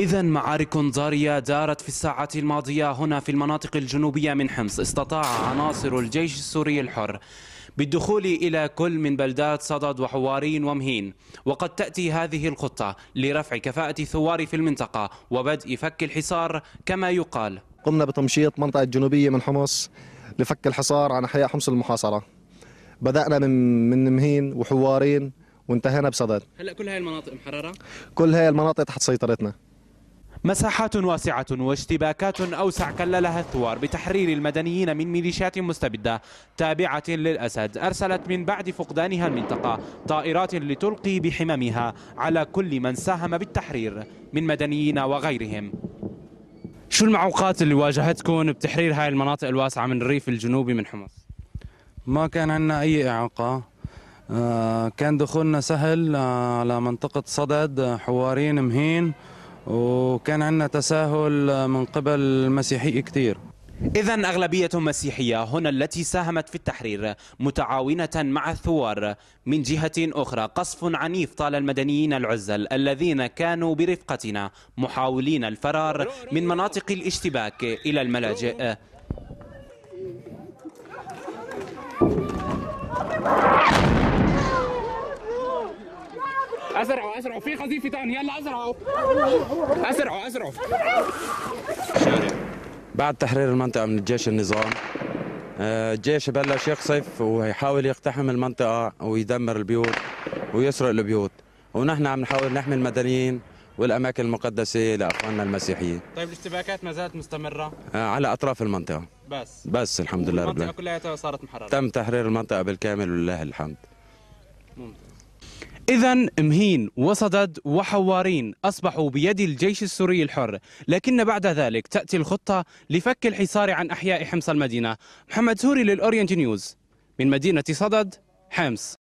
إذا معارك ضارية دارت في الساعة الماضية هنا في المناطق الجنوبية من حمص استطاع عناصر الجيش السوري الحر بالدخول إلى كل من بلدات صدد وحوارين ومهين وقد تأتي هذه الخطة لرفع كفاءة الثوار في المنطقة وبدء فك الحصار كما يقال قمنا بتمشيط منطقة جنوبية من حمص لفك الحصار عن أحياء حمص المحاصرة بدأنا من من مهين وحوارين وانتهينا بصدد هلا كل هاي المناطق محررة؟ كل هاي المناطق تحت سيطرتنا مساحات واسعة واشتباكات أوسع كللها الثوار بتحرير المدنيين من ميليشيات مستبدة تابعة للأسد أرسلت من بعد فقدانها المنطقة طائرات لتلقي بحممها على كل من ساهم بالتحرير من مدنيين وغيرهم شو المعوقات اللي واجهتكم بتحرير هاي المناطق الواسعة من الريف الجنوبي من حمص؟ ما كان عندنا أي إعاقة آه، كان دخولنا سهل آه، على منطقة صدد آه، حوارين مهين وكان عندنا تساهل من قبل المسيحي كثير إذا أغلبية مسيحية هنا التي ساهمت في التحرير متعاونة مع الثوار من جهة أخرى قصف عنيف طال المدنيين العزل الذين كانوا برفقتنا محاولين الفرار من مناطق الاشتباك إلى الملاجئ اسرعوا اسرعوا في قذيفه تاني يلا اسرعوا اسرعوا اسرعوا بعد تحرير المنطقه من الجيش النظام آه، الجيش بلش يقصف ويحاول يقتحم المنطقه ويدمر البيوت ويسرق البيوت ونحن عم نحاول نحمي المدنيين والاماكن المقدسه لاخواننا المسيحيين. طيب الاشتباكات ما زالت مستمره؟ آه، على اطراف المنطقه. بس بس الحمد لله المنطقه كلها صارت محرره. تم تحرير المنطقه بالكامل ولله الحمد. ممتاز. إذا مهين وصدد وحوارين أصبحوا بيد الجيش السوري الحر لكن بعد ذلك تأتي الخطة لفك الحصار عن أحياء حمص المدينة محمد سوري للأورينت نيوز من مدينة صدد حمص